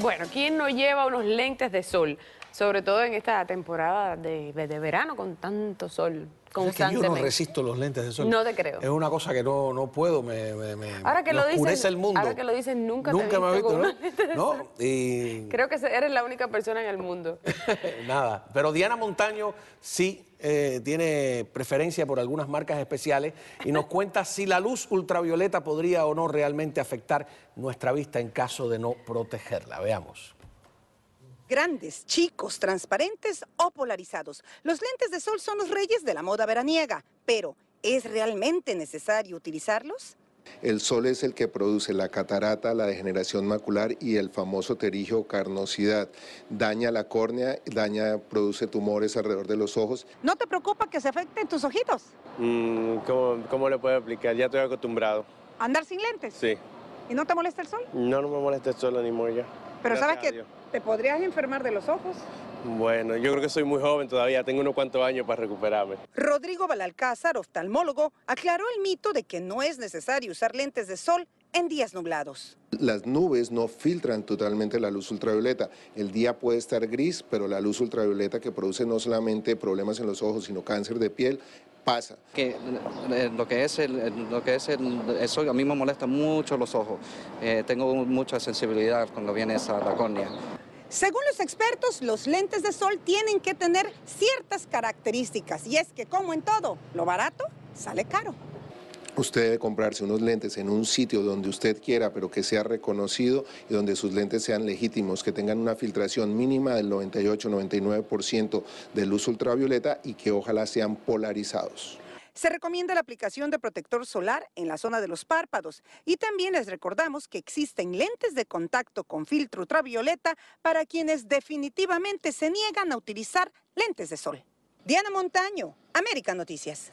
Bueno, ¿quién no lleva unos lentes de sol? Sobre todo en esta temporada de, de verano con tanto sol yo no resisto los lentes de sol. No te creo. Es una cosa que no, puedo, me, ahora que lo dices, el mundo. Ahora que lo dices, nunca, nunca me he visto, ¿no? Creo que eres la única persona en el mundo. Nada, pero Diana Montaño sí eh, tiene preferencia por algunas marcas especiales y nos cuenta si la luz ultravioleta podría o no realmente afectar nuestra vista en caso de no protegerla. Veamos grandes, chicos, transparentes o polarizados. Los lentes de sol son los reyes de la moda veraniega, pero ¿es realmente necesario utilizarlos? El sol es el que produce la catarata, la degeneración macular y el famoso terigio carnosidad. Daña la córnea, daña, produce tumores alrededor de los ojos. ¿No te preocupa que se afecten tus ojitos? Mm, ¿cómo, le puedo explicar? Ya estoy acostumbrado. ¿Andar sin lentes? Sí. ¿Y no te molesta el sol? No, no me molesta el sol ni ya. Pero sabes que te podrías enfermar de los ojos. Bueno, yo creo que soy muy joven todavía, tengo unos cuantos años para recuperarme. Rodrigo Balalcázar, oftalmólogo, aclaró el mito de que no es necesario usar lentes de sol en días nublados. Las nubes no filtran totalmente la luz ultravioleta. El día puede estar gris, pero la luz ultravioleta que produce no solamente problemas en los ojos, sino cáncer de piel, pasa. Que, eh, lo que es, el, eh, lo que es eso a mí me molesta mucho los ojos. Eh, tengo mucha sensibilidad cuando viene esa la Según los expertos, los lentes de sol tienen que tener ciertas características y es que como en todo, lo barato sale caro usted debe comprarse unos lentes en un sitio donde usted quiera, pero que sea reconocido y donde sus lentes sean legítimos, que tengan una filtración mínima del 98-99% de luz ultravioleta y que ojalá sean polarizados. Se recomienda la aplicación de protector solar en la zona de los párpados y también les recordamos que existen lentes de contacto con filtro ultravioleta para quienes definitivamente se niegan a utilizar lentes de sol. Diana Montaño, América Noticias.